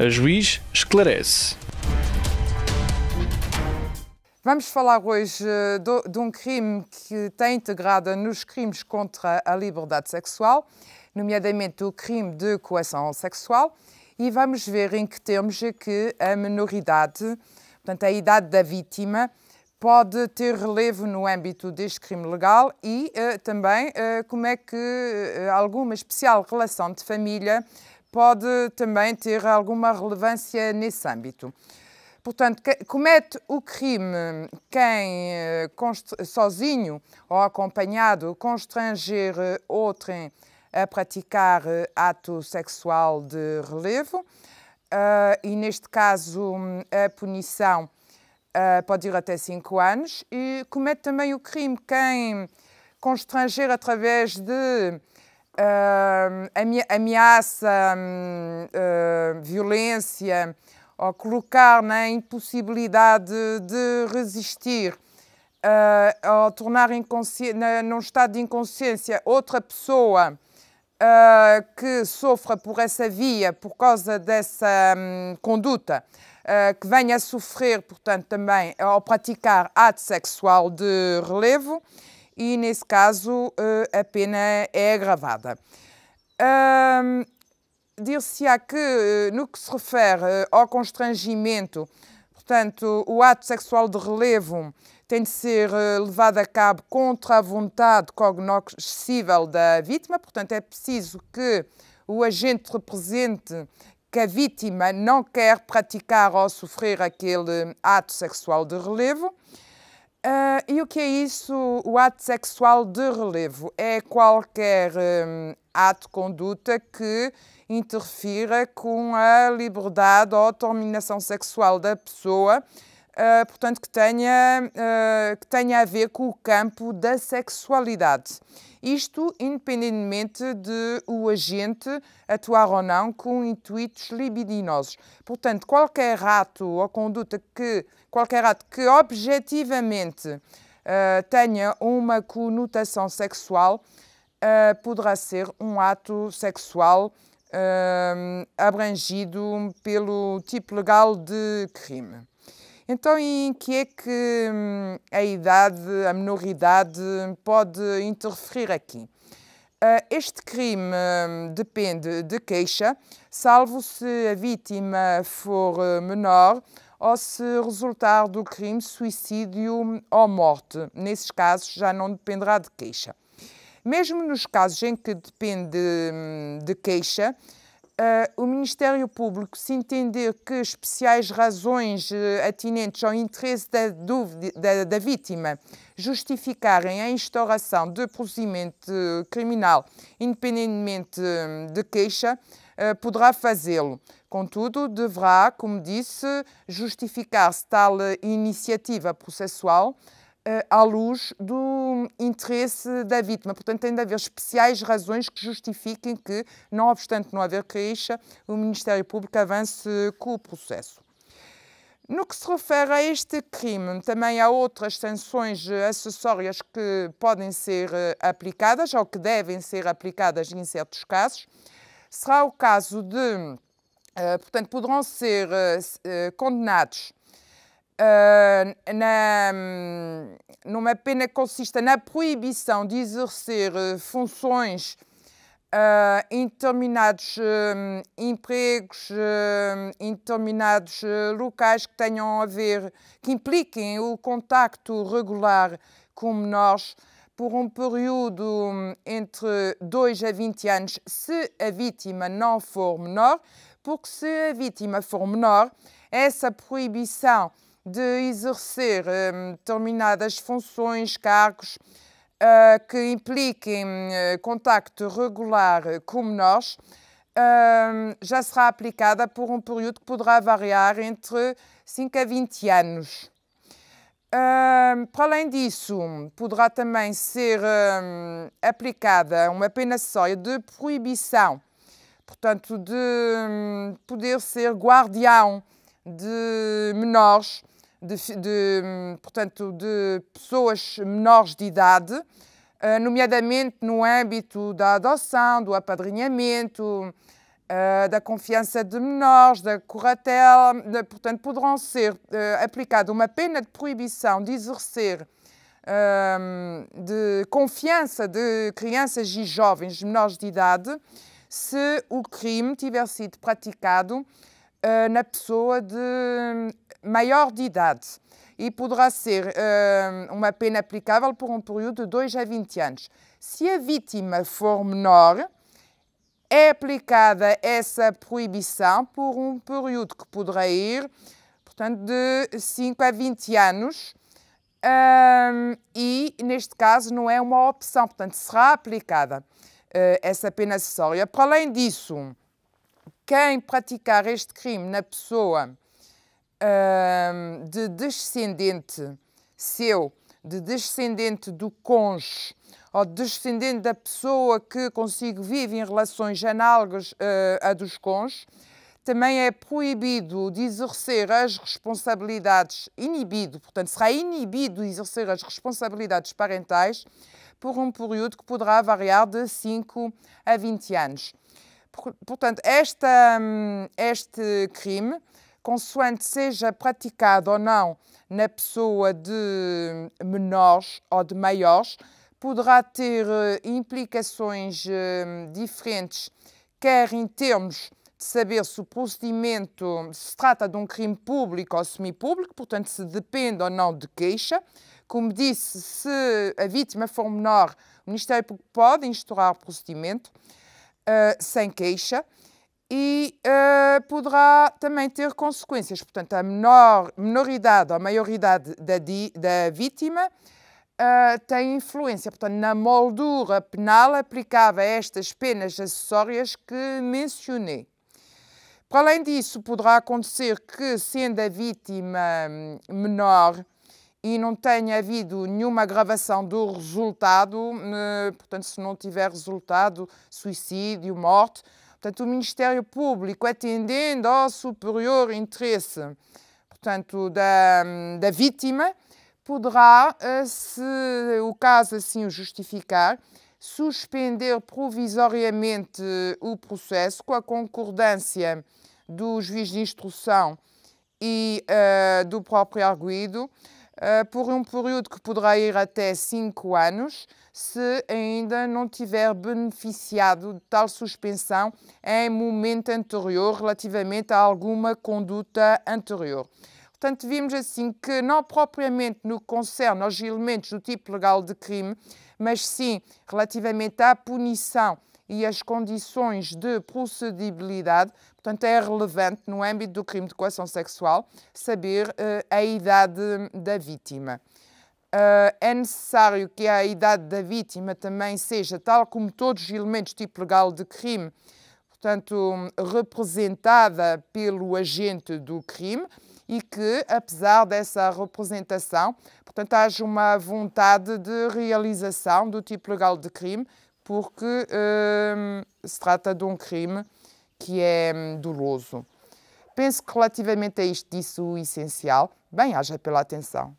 A juiz esclarece. Vamos falar hoje eh, do, de um crime que está integrado nos crimes contra a liberdade sexual, nomeadamente o crime de coação sexual, e vamos ver em que termos é que a menoridade, portanto, a idade da vítima, pode ter relevo no âmbito deste crime legal e uh, também uh, como é que uh, alguma especial relação de família pode também ter alguma relevância nesse âmbito. Portanto, comete o crime quem eh, sozinho ou acompanhado constranger eh, outrem a praticar eh, ato sexual de relevo. e neste caso, hum, a punição pode ir até 5 anos. E comete também o crime quem constranger através de ameaça, hum, eh, violência, ou colocar na né, impossibilidade de resistir, uh, ou tornar na, num estado de inconsciência outra pessoa uh, que sofra por essa via, por causa dessa um, conduta, uh, que venha a sofrer, portanto, também ao praticar ato sexual de relevo e, nesse caso, eh, a pena é agravada. Hum, Dir-se-á que, eh, no que se refere eh, ao constrangimento, portanto, o ato sexual de relevo tem de ser levado a cabo contra a vontade cognoscível da vítima, portanto, é preciso que o agente represente que a vítima não quer praticar ou sofrer aquele ato sexual de relevo. Uh, e o que é isso, o ato sexual de relevo? É qualquer um, ato, conduta que interfira com a liberdade ou a dominação sexual da pessoa eh, portanto, que tenha, uh, que tenha a ver com o campo da sexualidade. Isto independentemente de o agente atuar ou não com intuitos libidinosos. Portanto, qualquer ato ou conduta que, qualquer ato que objetivamente uh, tenha uma conotação sexual poderá ser um ato sexual abrangido pelo tipo legal de crime. Então, em que é que hum, a idade, a menoridade, pode interferir aqui? Ah, este crime hum, depende de queixa, salvo se a vítima for hum, menor ou se resultar do crime suicídio ou morte. Nesses casos, já não dependerá de queixa. Mesmo nos casos em que depende de queixa, Uh, o Ministério Público, se entender que especiais razões uh, atinentes ao interesse da, dúvida, da, da, vítima justificarem a instauração de procedimento criminal independentemente hum, de queixa, eh, poderá fazê-lo. Contudo, deverá, como disse, justificar-se tal eh, iniciativa processual eh, à luz do interesse da vítima. Portanto, tem de haver especiais razões que justifiquem que, não obstante não haver queixa, o Ministério Público avance com o processo. No que se refere a este crime, também há outras sanções acessórias que podem ser eh, aplicadas ou que devem ser aplicadas em certos casos. Será o caso de, eh, portanto, poderão ser condenados Euh, na, hum, numa pena que consista na proibição de exercer eh, funções uh, em determinados uh, empregos, uh, em determinados eh, locais que tenham a ver, que impliquem o contacto regular com menores por um período entre 2 a 20 anos, se a vítima não for menor, porque se a vítima for menor, essa proibição de exercer hum, determinadas funções, cargos ah, que impliquem hum, contacto regular com menores, hum, já será aplicada por um período que poderá variar entre 5 a 20 anos. para além disso, poderá também ser aplicada uma pena acessória de proibição, portanto, de poder ser guardião de menores de, de, portanto, de pessoas menores de idade, eh, nomeadamente no âmbito da adoção, do apadrinhamento, eh, da confiança de menores, da curatela, portanto, poderão ser eh, aplicada uma pena de proibição de exercer ehm, de confiança de crianças e jovens menores de idade se o crime tiver sido praticado uh, na pessoa de hum, maior de idade e poderá ser uh, uma pena aplicável por um período de 2 a 20 anos. Se a vítima for menor, é aplicada essa proibição por um período que poderá ir, portanto, de 5 a 20 anos. Um, e, neste caso, não é uma opção, portanto, será aplicada uh, essa pena acessória. Para além disso, quem praticar este crime na pessoa uh, de descendente seu, de descendente do cônjuge ou descendente da pessoa que consigo vive em relações análogas uh, a dos cônjuges, também é proibido de exercer as responsabilidades, inibido, portanto, será inibido de exercer as responsabilidades parentais por um período que poderá variar de 5 a 20 anos. Portanto, esta, hum, este crime, consoante seja praticado ou não na pessoa de hum, menores ou de maiores, poderá ter hum, implicações diferentes, quer em termos de saber se o procedimento se trata de um crime público ou semipúblico, portanto, se depende ou não de queixa. Como disse, se a vítima for menor, o Ministério Público pode instaurar o procedimento. Eh, sem queixa e uh, poderá também ter consequências. Portanto, a menor, menoridade ou maioridade da, di, da vítima uh, tem influência. Portanto, na moldura penal aplicava estas penas acessórias que mencionei. Para além disso, poderá acontecer que, sendo a vítima hum, menor, e não tenha havido nenhuma agravação do resultado, eh, portanto, se não tiver resultado, suicídio, morte. Portanto, o Ministério Público, atendendo ao superior interesse portanto, da, da vítima, poderá, eh, se o caso assim o justificar, suspender provisoriamente eh, o processo com a concordância do juiz de instrução e uh, do próprio arguido, eh, por um período que poderá ir até 5 anos, se ainda não tiver beneficiado de tal suspensão em momento anterior relativamente a alguma conduta anterior. Portanto, vimos assim que não propriamente no que concerne aos elementos do tipo legal de crime, mas sim relativamente à punição e as condições de procedibilidade, portanto, é relevante no âmbito do crime de coação sexual saber eh, a idade da vítima. Uh, é necessário que a idade da vítima também seja, tal como todos os elementos tipo legal de crime, portanto, representada pelo agente do crime e que, apesar dessa representação, portanto, haja uma vontade de realização do tipo legal de crime, porque hum, se trata de um crime que é hum, doloso. Penso que relativamente a isto disse o essencial. Bem, haja pela atenção.